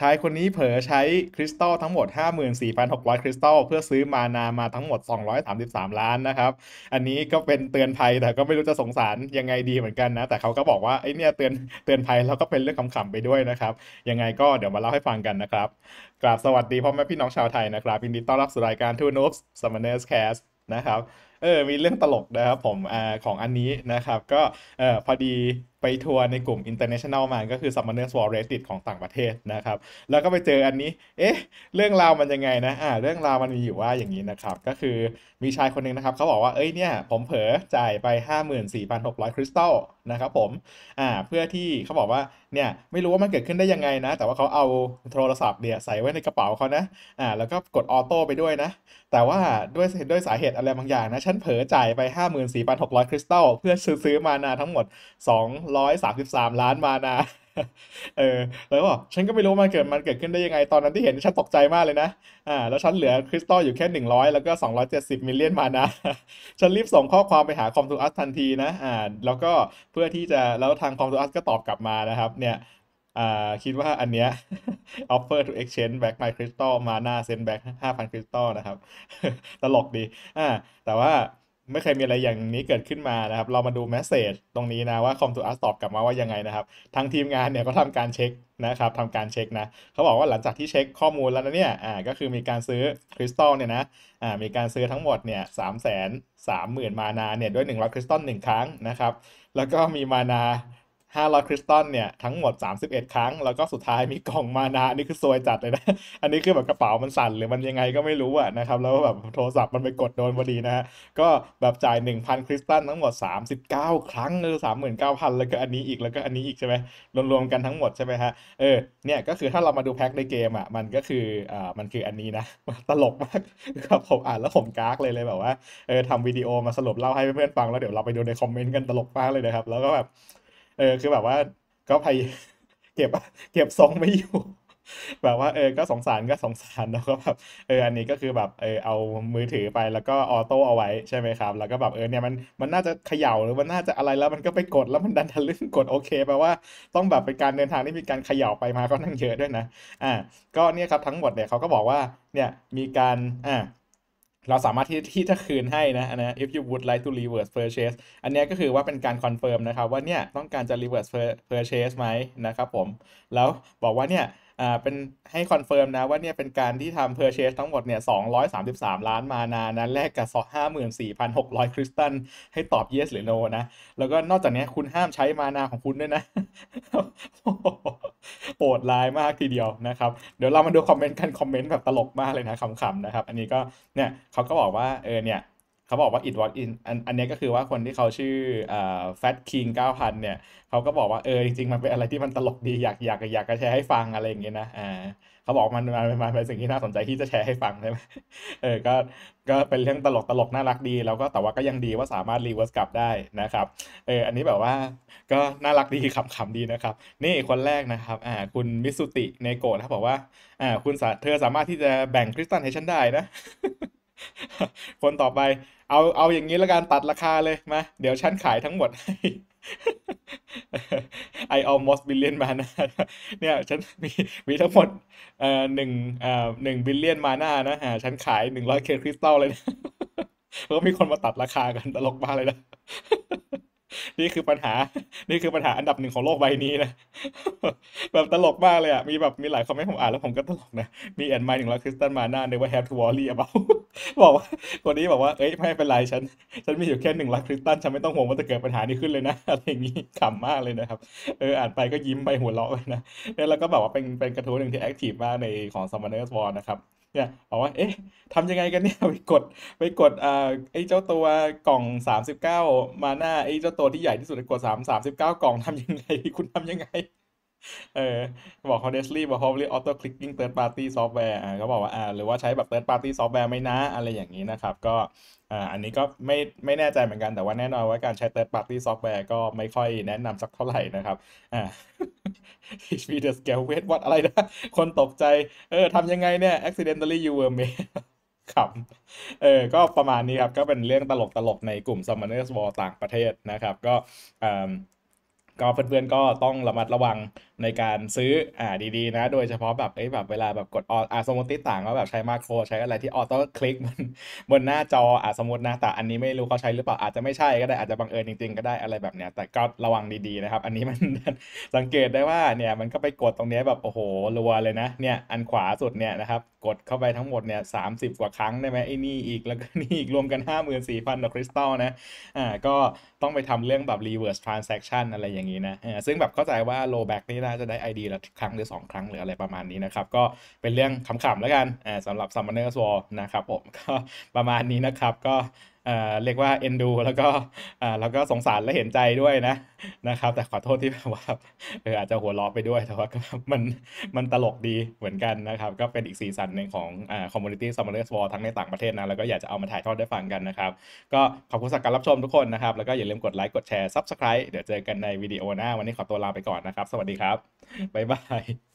ชายคนนี้เผลอใช้คริสตัลทั้งหมด 54,600คริสตัลเพื่อซื้อมานามาทั้งหมด 233 ล้านนะครับ อันนี้ก็เป็นเตือนภัยแต่ก็ไม่รู้จะสงสารยังไงดีเหมือนกันนะ แต่เขาก็บอกว่าไอ้เนี่ยเตือนเตือนภัยแล้วก็เป็นเรื่องขำๆไปด้วยนะครับ ยังไงก็เดี๋ยวมาเล่าให้ฟังกันนะครับกราบสวัสดีพ่อแม่พี่น้องชาวไทยนะครับยินดีต้อนรับสู่รายการทูนูบส์ซัมเมอร์เนสแคสนะครับเออ มีเรื่องตลกนะครับผม อ่า ของอันนี้นะครับ ก็ เออพอดีไปทัวร์ในกลุ่ม international มา ก็คือ s u m m o n e r น War Reddit ของต่างประเทศนะครับ แล้วก็ไปเจออันนี้ เอ๊ะ เรื่องราวมันยังไงนะ อ่า เรื่องราวมันมีอยู่ว่าอย่างนี้นะครับ ก็คือมีชายคนนึงนะครับ เขาบอกว่า เอ้ย เนี่ย ผมเผลอจ่ายไป 54,600คริสตัลนะครับผม อ่า เพื่อที่เขาบอกว่า เนี่ย ไม่รู้ว่ามันเกิดขึ้นได้ยังไงนะ แต่ว่าเขาเอาโทรศัพท์เนี่ยใส่ไว้ในกระเป๋าเขานะ อ่า แล้วก็กดออโต้ไปด้วยนะ แต่ว่าด้วยด้วยสาเหตุอะไรบางอย่างนะฉันเผลอจ่ายไป 54,600 คริสตัลเพื่อซื้อมานาทั้งหมด 233 ล้านมานาเออแล้วบอกฉันก็ไม่รู้มันเกิดมันเกิดขึ้นได้ยังไง ตอนนั้นที่เห็นฉันตกใจมากเลยนะอ่าแล้วฉันเหลือคริสตัลอยู่แค่ 100 แล้วก็ 270มิลเลียนมานะฉันรีบส่งข้อความไปหาคอมทูอัสทันทีนะ อ่า แล้วก็เพื่อที่จะแล้วทางคอมทูอัสก็ตอบกลับมานะครับ เนี่ยอ่าคิดว่าอันเนี้ย offer to exchange back my crystal มาหน้า send back 5,000 crystal นะครับตลกดีอ่าแต่ว่าไม่เคยมีอะไรอย่างนี้เกิดขึ้นมานะครับ เรามาดูแมสเซจตรงนี้นะว่า com to us ตอบกลับมาว่ายังไงนะครับ ทางทีมงานเนี่ยก็ทำการเช็คนะครับทำการเช็คนะเขาบอกว่าหลังจากที่เช็คข้อมูลแล้วนะเนี่ยอ่าก็คือมีการซื้อคริสตัลเนี่ยนะอ่ามีการซื้อทั้งหมดเนี่ยสามแสนสามหมื่นมานาเนี่ยด้วยหนึ่งร้อยคริสตัลหนึ่งครั้งนะครับ แล้วก็มีมานา500คริสตัลเนี่ยทั้งหมด 31 ครั้ง แล้วก็สุดท้ายมีกล่องมานาอันนี้คือซวยจัดเลยนะอันนี้คือแบบกระเป๋ามันสั่นหรือมันยังไงก็ไม่รู้อะนะครับแล้วแบบโทรศัพท์มันไปกดโดนพอดีนะฮะก็แบบจ่าย1,000คริสตัลทั้งหมด 39 ครั้งคือ้าพันแล้วก็อันนี้อีกแล้วก็อันนี้อีกใช่ไหมรวมๆกันทั้งหมดใช่ไหมฮะเออเนี่ยก็คือถ้าเรามาดูแพ็คในเกมอะมันก็คืออ่ามันคืออันนี้นะตลกมากครับผมอ่านแล้วผมกากเลยเลยแบบว่าเออทำวิดีโอมาสรุปเล่าให้เพื่อนๆฟังแล้วเดี๋ยวเราไปดูในคอมเมนต์กันตลกมากเลยนะครับแล้วก็แบบเออคือแบบว่าก็พยเก็บ เก็บทรงไม่อยู่ แบบว่าเออก็สงสารก็สงสารแล้วก็แบบเอออันนี้ก็คือแบบเออเอามือถือไปแล้วก็ออโต้เอาไว้ใช่ไหมครับ แล้วก็แบบเออเนี่ยมันมันน่าจะเขย่าหรือมันน่าจะอะไรแล้วมันก็ไปกด แล้วมันดันทะลึ่งกดโอเคแปลว่าต้องแบบเป็นการเดินทางที่มีการเขย่าไปมาก็นั่งเยอะด้วยนะอ่า ก็เนี่ยครับทั้งหมดเนี่ยเขาก็บอกว่า เนี่ยมีการอ่าเราสามารถที่ที่จะคืนให้นะนะ if you would like to reverse purchase อันนี้ก็คือว่าเป็นการคอนเฟิร์มนะครับว่าเนี่ยต้องการจะ reverse purchase ไหมนะครับผม แล้วบอกว่าเนี่ยอ่าเป็นให้คอนเฟิร์มนะว่าเนี่ยเป็นการที่ทำเพอร์เชสทั้งหมดเนี่ย 233 ล้านมานานะแลกกับซอ54,600คริสตัลให้ตอบ yes หรือ no นะ แล้วก็นอกจากนี้คุณห้ามใช้มานาของคุณด้วยนะโหดลายมากทีเดียวนะครับ เดี๋ยวเรามาดูคอมเมนต์กัน คอมเมนต์แบบตลกมากเลยนะขำๆนะครับ อันนี้ก็เนี่ยเขาก็บอกว่าเออเนี่ยเขาบอกว่า it was in อันอันนี้ก็คือว่าคนที่เขาชื่อเอ่ฟ fat king 9000 เนี่ย เขาก็บอกว่าเออจริง ๆ มันเป็นอะไรที่มันตลกดีอยากอยากอยากจะแชร์ให้ฟังอะไรอย่างเงี้ยนะอ่าเขาบอกมันมันมันเป็นสิ่งที่น่าสนใจที่จะแชร์ให้ฟังใช่ไหมเออก็ก็เป็นเรื่องตลกตลกน่ารักดีแล้วก็แต่ว่าก็ยังดีว่าสามารถรีเวิร์สกลับได้นะครับเอออันนี้แบบว่า ก็น่ารักดีขำๆดีนะครับ นี่คนแรกนะครับอ่าคุณมิสุติในโกะนะบอกว่า อ่า คุณเธอสามารถที่จะแบ่งคริสตัลให้ฉันได้นะคนต่อไปเอาเอาอย่างนี้แล้วกันตัดราคาเลยมาเดี๋ยวฉันขายทั้งหมดไอออ a มอสบิลเลียนมานะเนี่ยฉันมีมีทั้งหมดเอ่อหนึ่งเอ่อหนึ่งบิลเลียนมาหน้านะฮะ ฉันขายหนึ่งร้อยเคคริสตัลเลยนะแล้วมีคนมาตัดราคากันตลกมากเลยนะนี่คือปัญหา นี่คือปัญหาอันดับหนึ่งของโลกใบนี้นะ แบบตลกมากเลยอ่ะ มีแบบมีหลายคอมเมนต์ผมอ่านแล้วผมก็ตลกนะ มีแอนไมล์หนึ่งรลอยคริสตันมาหน้าเนว่าแฮปทูวอรี่อะเบาบอกว่า คนนี้บอกว่า เอ้ยไม่เป็นไรฉัน ฉันมีอยู่แค่หนึ่งลอยคริสตัน ฉันไม่ต้องห่วงว่าจะเกิดปัญหานี้ขึ้นเลยนะ อะไรอย่างนี้ขำมากเลยนะครับ เอออ่านไปก็ยิ้มไปหัวเราะไปนะ แล้วก็แบบว่าเป็นเป็นกระทู้หนึ่งที่แอคทีฟมากในของซัมมอนเนอร์สวอร์นะครับเนี่ยบอกว่าเอ๊ะทำยังไงกันเนี่ย ไปกด ไปกดอ่าไอ้เจ้าตัวกล่องสามสิบเก้ามาหน้า ไอ้เจ้าตัวที่ใหญ่ที่สุดกดสามสามสิบเก้ากล่องทำยังไง คุณทำยังไงเออบอก h o เดสลี่บอก p r o b a b ออโต้คลิกกิ้งเติร์ด p าร์ตี้ซอฟต์แวร์เขาบอกว่าอ่าหรือว่าใช้แบบเติร์ดปาร์ตี้ซอฟต์แวร์ไหมนะอะไรอย่างนี้นะครับ ก็อ่าอันนี้ก็ไม่ไม่แน่ใจเหมือนกันแต่ว่าแน่นอนว่าการใช้เติร์ดปาร์ตี้ซอฟต์แวร์ก็ไม่ค่อยแนะนำสักเท่าไหร่นะครับอ่าฮิ a c h เด the scale weight what อะไรนะ คนตกใจ เออทำยังไงเนี่ย accidentally you were made ครับเออก็ประมาณนี้ครับ ก็เป็นเรื่องตลกตลกในกลุ่ม Summoners War ต่างประเทศนะครับ ก็อ่าก็เพื่อนๆก็ต้องระมัดระวังในการซื้ออ่าดีๆนะโดยเฉพาะแบบไอ้แบบเวลาแบบกดอออ่าสมมติต่างก็แบบใช้มาโคร ใช้อะไรที่ออโต้คลิกบนบนหน้าจออ่าสมมตินะแต่อันนี้ไม่รู้เขาใช้หรือเปล่าอาจจะไม่ใช่ก็ได้อาจจะบังเอิญจริงๆก็ได้อะไรแบบเนี้ยแต่ก็ระวังดีๆนะครับอันนี้มันสังเกตได้ว่าเนี่ยมันก็ไปกดตรงนี้แบบโอ้โหรัวเลยนะเนี่ยอันขวาสุดเนี่ยนะครับกดเข้าไปทั้งหมดเนี่ยสามสิบกว่าครั้งได้ไหมไอ้นี่อีกแล้วก็นี่อีกรวมกันห้าหมื่นสี่พันดอกคริสตัลนะอ่าก็ต้องไปทำเรื่องแบบ reverse t r a n s a คชั่นอะไรอย่างย่างนี้นะซึ่งแบบเข้าใจว่าโลแบ็กนี่น่าจะได้ ID ละครั้ง หรือ 2 ครั้งหรืออะไรประมาณนี้นะครับ ก็เป็นเรื่องขำๆแล้วกันสำหรับซัมมอ m เนอร์สวอลนะครับ ผม ก็ประมาณนี้นะครับก็เรียกว่าเอ็นดูแล้วก็แล้วก็สงสารและเห็นใจด้วยนะนะครับ แต่ขอโทษที่แบบว่าเอออาจจะหัวล้อไปด้วย แต่ว่ามันมันตลกดีเหมือนกันนะครับ ก็เป็นอีกสีสันหนึ่งของอ่าคอมมูนิตี้ซัมเมอร์สวอลทั้งในต่างประเทศนะ แล้วก็อยากจะเอามาถ่ายทอดได้ฟังกันนะครับก็ขอบคุณสักการรับชมทุกคนนะครับ แล้วก็อย่าลืมกดไลค์กดแชร์ซับสไครต์เดี๋ยวเจอกันในวิดีโอหน้าวันนี้ขอตัวลาไปก่อนนะครับ สวัสดีครับบ๊ายบาย